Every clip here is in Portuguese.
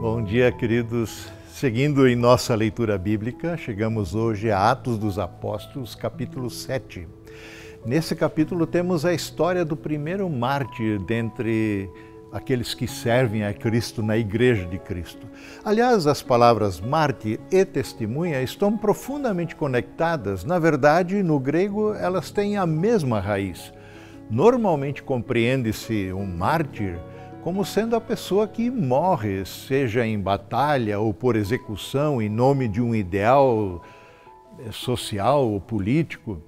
Bom dia, queridos. Seguindo em nossa leitura bíblica, chegamos hoje a Atos dos Apóstolos, capítulo 7. Nesse capítulo temos a história do primeiro mártir dentre aqueles que servem a Cristo na Igreja de Cristo. Aliás, as palavras mártir e testemunha estão profundamente conectadas. Na verdade, no grego, elas têm a mesma raiz. Normalmente compreende-se um mártir como sendo a pessoa que morre, seja em batalha ou por execução em nome de um ideal eh, social ou político.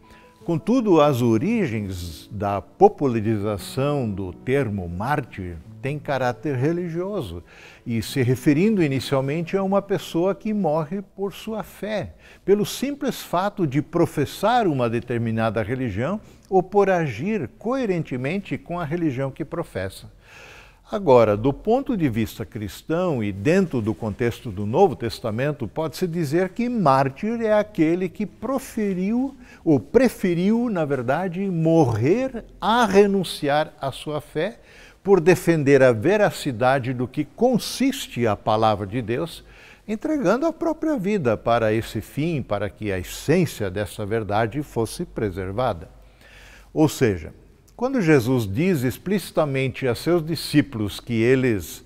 Contudo, as origens da popularização do termo mártir têm caráter religioso e se referindo inicialmente a uma pessoa que morre por sua fé, pelo simples fato de professar uma determinada religião ou por agir coerentemente com a religião que professa. Agora, do ponto de vista cristão e dentro do contexto do Novo Testamento, pode-se dizer que mártir é aquele que proferiu, ou preferiu, na verdade, morrer a renunciar à sua fé por defender a veracidade do que consiste a palavra de Deus, entregando a própria vida para esse fim, para que a essência dessa verdade fosse preservada. Ou seja, quando Jesus diz explicitamente a seus discípulos que eles,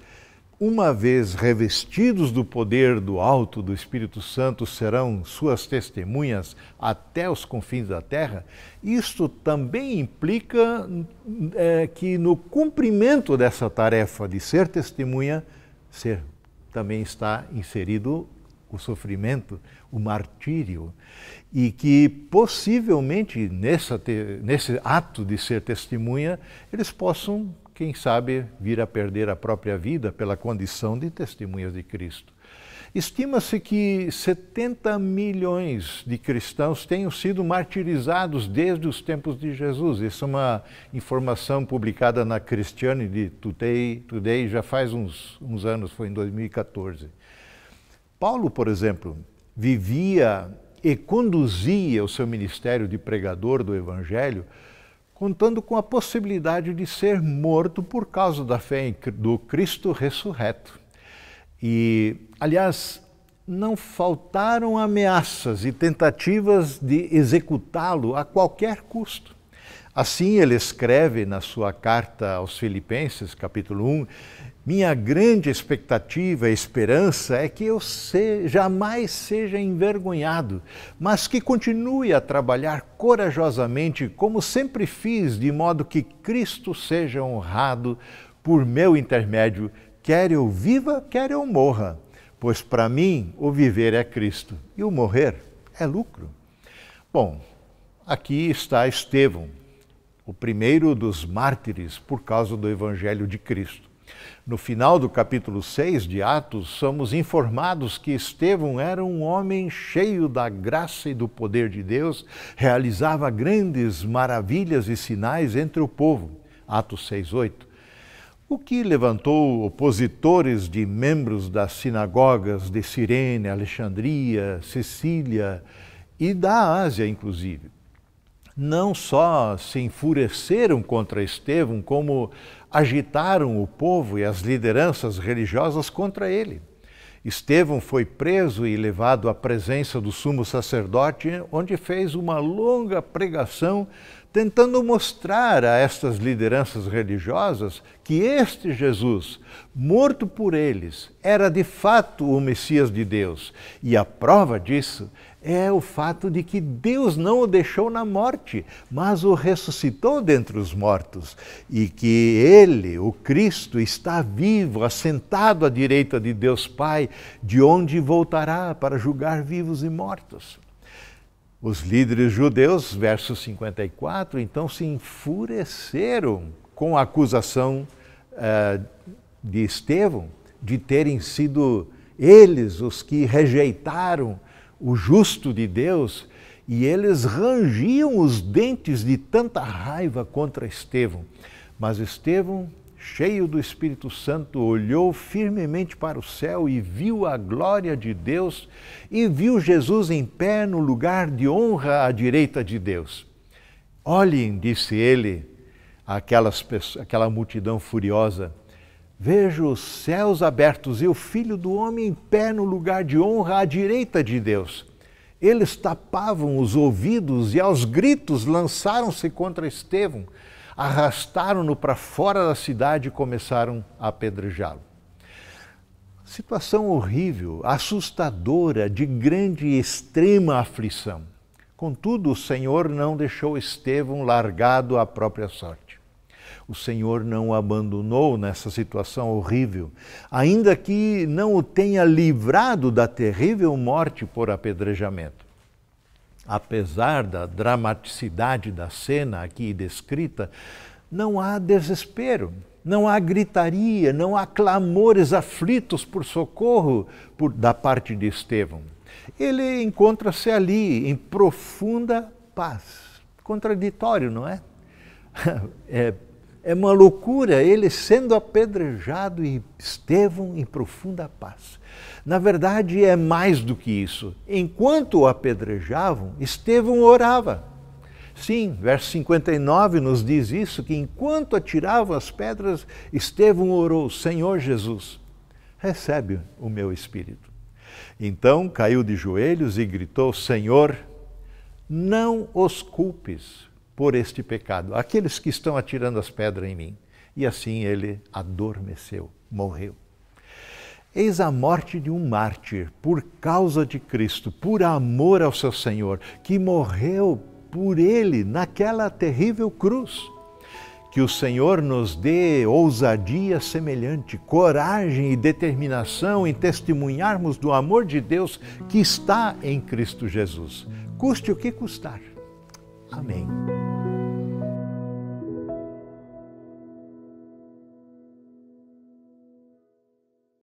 uma vez revestidos do poder do alto do Espírito Santo, serão suas testemunhas até os confins da terra, isto também implica é, que no cumprimento dessa tarefa de ser testemunha, ser também está inserido o sofrimento, o martírio, e que possivelmente nessa te, nesse ato de ser testemunha, eles possam, quem sabe, vir a perder a própria vida pela condição de testemunhas de Cristo. Estima-se que 70 milhões de cristãos tenham sido martirizados desde os tempos de Jesus. Isso é uma informação publicada na Christianity Today, Today já faz uns, uns anos, foi em 2014. Paulo, por exemplo, vivia e conduzia o seu ministério de pregador do Evangelho, contando com a possibilidade de ser morto por causa da fé do Cristo ressurreto. E, aliás, não faltaram ameaças e tentativas de executá-lo a qualquer custo. Assim ele escreve na sua carta aos Filipenses, capítulo 1, minha grande expectativa e esperança é que eu se, jamais seja envergonhado, mas que continue a trabalhar corajosamente, como sempre fiz, de modo que Cristo seja honrado por meu intermédio, quer eu viva, quer eu morra. Pois para mim o viver é Cristo e o morrer é lucro. Bom, aqui está Estevão, o primeiro dos mártires por causa do Evangelho de Cristo. No final do capítulo 6 de Atos, somos informados que Estevão era um homem cheio da graça e do poder de Deus, realizava grandes maravilhas e sinais entre o povo. Atos 6:8. O que levantou opositores de membros das sinagogas de Cirene, Alexandria, Sicília e da Ásia, inclusive não só se enfureceram contra Estevão, como agitaram o povo e as lideranças religiosas contra ele. Estevão foi preso e levado à presença do sumo sacerdote, onde fez uma longa pregação tentando mostrar a estas lideranças religiosas que este Jesus, morto por eles, era de fato o Messias de Deus. E a prova disso é o fato de que Deus não o deixou na morte, mas o ressuscitou dentre os mortos, e que ele, o Cristo, está vivo, assentado à direita de Deus Pai, de onde voltará para julgar vivos e mortos. Os líderes judeus, verso 54, então se enfureceram com a acusação uh, de Estevão de terem sido eles os que rejeitaram o justo de Deus e eles rangiam os dentes de tanta raiva contra Estevão. Mas Estevão cheio do Espírito Santo, olhou firmemente para o céu e viu a glória de Deus e viu Jesus em pé no lugar de honra à direita de Deus. Olhem, disse ele àquela multidão furiosa, vejo os céus abertos e o Filho do Homem em pé no lugar de honra à direita de Deus. Eles tapavam os ouvidos e aos gritos lançaram-se contra Estevão arrastaram-no para fora da cidade e começaram a apedrejá-lo. Situação horrível, assustadora, de grande e extrema aflição. Contudo, o Senhor não deixou Estevão largado à própria sorte. O Senhor não o abandonou nessa situação horrível, ainda que não o tenha livrado da terrível morte por apedrejamento. Apesar da dramaticidade da cena aqui descrita, não há desespero, não há gritaria, não há clamores aflitos por socorro por, da parte de Estevão. Ele encontra-se ali em profunda paz. Contraditório, não é? é é uma loucura ele sendo apedrejado e Estevão em profunda paz. Na verdade, é mais do que isso. Enquanto o apedrejavam, Estevão orava. Sim, verso 59 nos diz isso, que enquanto atiravam as pedras, Estevão orou, Senhor Jesus, recebe o meu espírito. Então caiu de joelhos e gritou, Senhor, não os culpes, por este pecado, aqueles que estão atirando as pedras em mim. E assim ele adormeceu, morreu. Eis a morte de um mártir por causa de Cristo, por amor ao seu Senhor, que morreu por ele naquela terrível cruz. Que o Senhor nos dê ousadia semelhante, coragem e determinação em testemunharmos do amor de Deus que está em Cristo Jesus, custe o que custar. Amém.